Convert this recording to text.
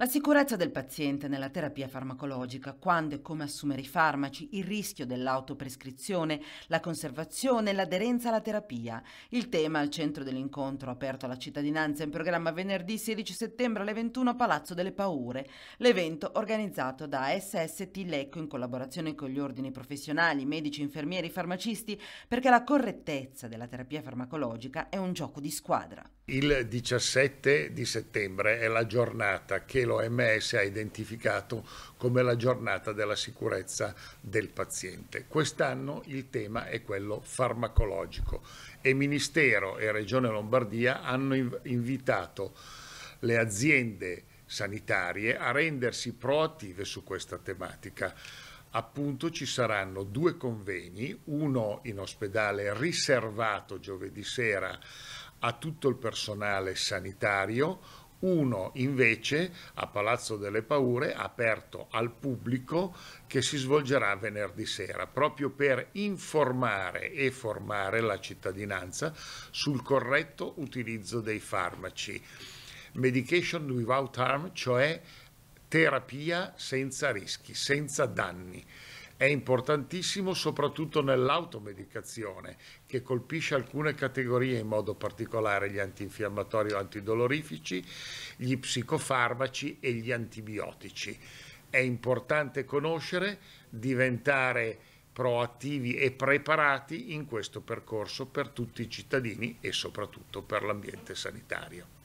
La sicurezza del paziente nella terapia farmacologica, quando e come assumere i farmaci, il rischio dell'autoprescrizione, la conservazione, e l'aderenza alla terapia. Il tema al centro dell'incontro aperto alla cittadinanza in programma venerdì 16 settembre alle 21 a Palazzo delle Paure. L'evento organizzato da SST Lecco in collaborazione con gli ordini professionali, medici, infermieri, farmacisti, perché la correttezza della terapia farmacologica è un gioco di squadra. Il 17 di settembre è la giornata che l'OMS ha identificato come la giornata della sicurezza del paziente. Quest'anno il tema è quello farmacologico e Ministero e Regione Lombardia hanno invitato le aziende sanitarie a rendersi proattive su questa tematica appunto ci saranno due convegni, uno in ospedale riservato giovedì sera a tutto il personale sanitario, uno invece a Palazzo delle Paure aperto al pubblico che si svolgerà venerdì sera proprio per informare e formare la cittadinanza sul corretto utilizzo dei farmaci. Medication without harm, cioè terapia senza rischi, senza danni è importantissimo soprattutto nell'automedicazione che colpisce alcune categorie, in modo particolare gli antinfiammatori o antidolorifici, gli psicofarmaci e gli antibiotici. È importante conoscere, diventare proattivi e preparati in questo percorso per tutti i cittadini e soprattutto per l'ambiente sanitario.